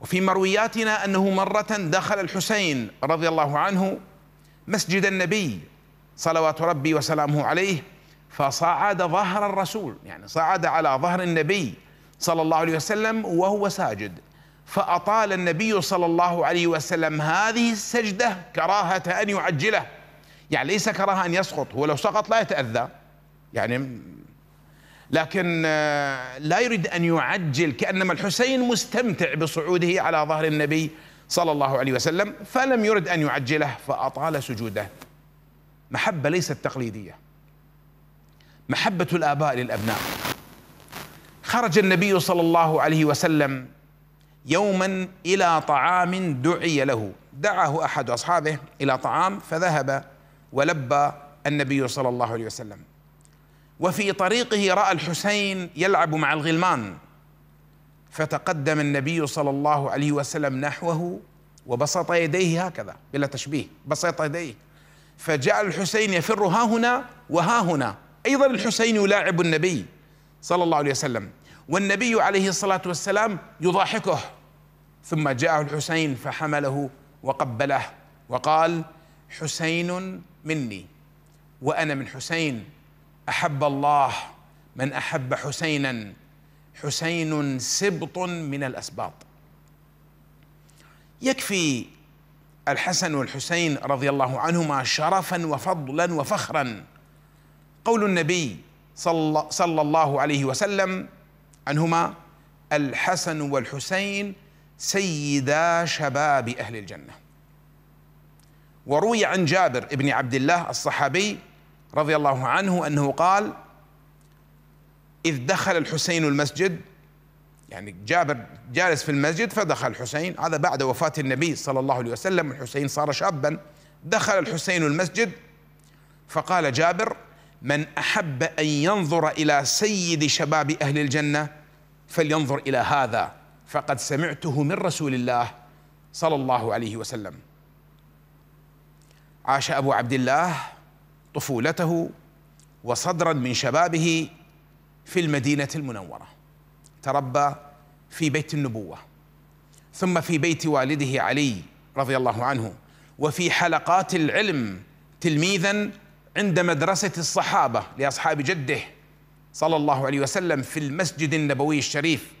وفي مروياتنا أنه مرة دخل الحسين رضي الله عنه مسجد النبي صلوات ربي وسلامه عليه فصعد ظهر الرسول يعني صعد على ظهر النبي صلى الله عليه وسلم وهو ساجد فأطال النبي صلى الله عليه وسلم هذه السجدة كراهة أن يعجله يعني ليس كراهة أن يسقط هو لو سقط لا يتأذى يعني لكن آه، لا يريد أن يعجل كأنما الحسين مستمتع بصعوده على ظهر النبي صلى الله عليه وسلم فلم يرد أن يعجله فأطال سجوده محبة ليست تقليدية محبة الآباء للأبناء خرج النبي صلى الله عليه وسلم يوما إلى طعام دعي له دعاه أحد أصحابه إلى طعام فذهب ولبى النبي صلى الله عليه وسلم وفي طريقه راى الحسين يلعب مع الغلمان فتقدم النبي صلى الله عليه وسلم نحوه وبسط يديه هكذا بلا تشبيه بسط يديه فجاء الحسين يفر ها هنا وها هنا ايضا الحسين يلاعب النبي صلى الله عليه وسلم والنبي عليه الصلاه والسلام يضاحكه ثم جاءه الحسين فحمله وقبله وقال حسين مني وانا من حسين احب الله من احب حسينا حسين سبط من الاسباط يكفي الحسن والحسين رضي الله عنهما شرفا وفضلا وفخرا قول النبي صلى, صلى الله عليه وسلم عنهما الحسن والحسين سيدا شباب اهل الجنه وروي عن جابر بن عبد الله الصحابي رضي الله عنه انه قال اذ دخل الحسين المسجد يعني جابر جالس في المسجد فدخل الحسين هذا بعد وفاه النبي صلى الله عليه وسلم الحسين صار شابا دخل الحسين المسجد فقال جابر من احب ان ينظر الى سيد شباب اهل الجنه فلينظر الى هذا فقد سمعته من رسول الله صلى الله عليه وسلم عاش ابو عبد الله طفولته وصدرا من شبابه في المدينه المنوره تربى في بيت النبوه ثم في بيت والده علي رضي الله عنه وفي حلقات العلم تلميذا عند مدرسه الصحابه لاصحاب جده صلى الله عليه وسلم في المسجد النبوي الشريف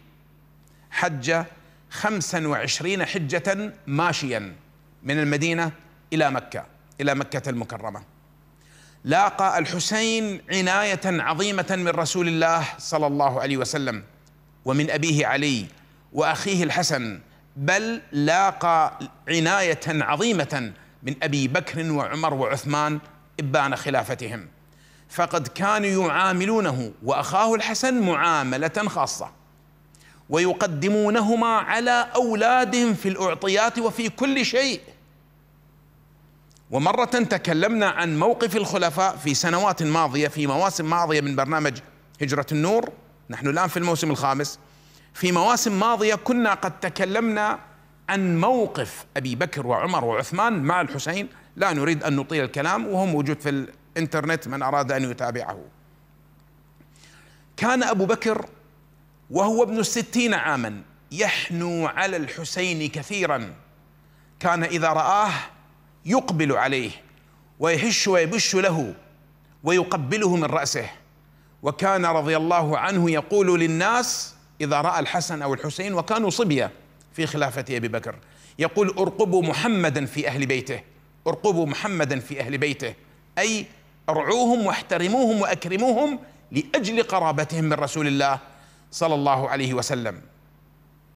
حج خمسا وعشرين حجة ماشيا من المدينة إلى مكة إلى مكة المكرمة لاقى الحسين عنايه عظيمه من رسول الله صلى الله عليه وسلم ومن ابيه علي واخيه الحسن بل لاقى عنايه عظيمه من ابي بكر وعمر وعثمان ابان خلافتهم فقد كانوا يعاملونه واخاه الحسن معامله خاصه ويقدمونهما على اولادهم في الاعطيات وفي كل شيء ومرة تكلمنا عن موقف الخلفاء في سنوات ماضية في مواسم ماضية من برنامج هجرة النور نحن الآن في الموسم الخامس في مواسم ماضية كنا قد تكلمنا عن موقف أبي بكر وعمر وعثمان مع الحسين لا نريد أن نطيل الكلام وهم موجود في الإنترنت من أراد أن يتابعه كان أبو بكر وهو ابن الستين عاما يحنو على الحسين كثيرا كان إذا رآه يقبل عليه ويهش ويبش له ويقبله من رأسه وكان رضي الله عنه يقول للناس إذا رأى الحسن أو الحسين وكانوا صبية في خلافة أبي بكر يقول ارقبوا محمدا في أهل بيته ارقبوا محمدا في أهل بيته أي ارعوهم واحترموهم وأكرموهم لأجل قرابتهم من رسول الله صلى الله عليه وسلم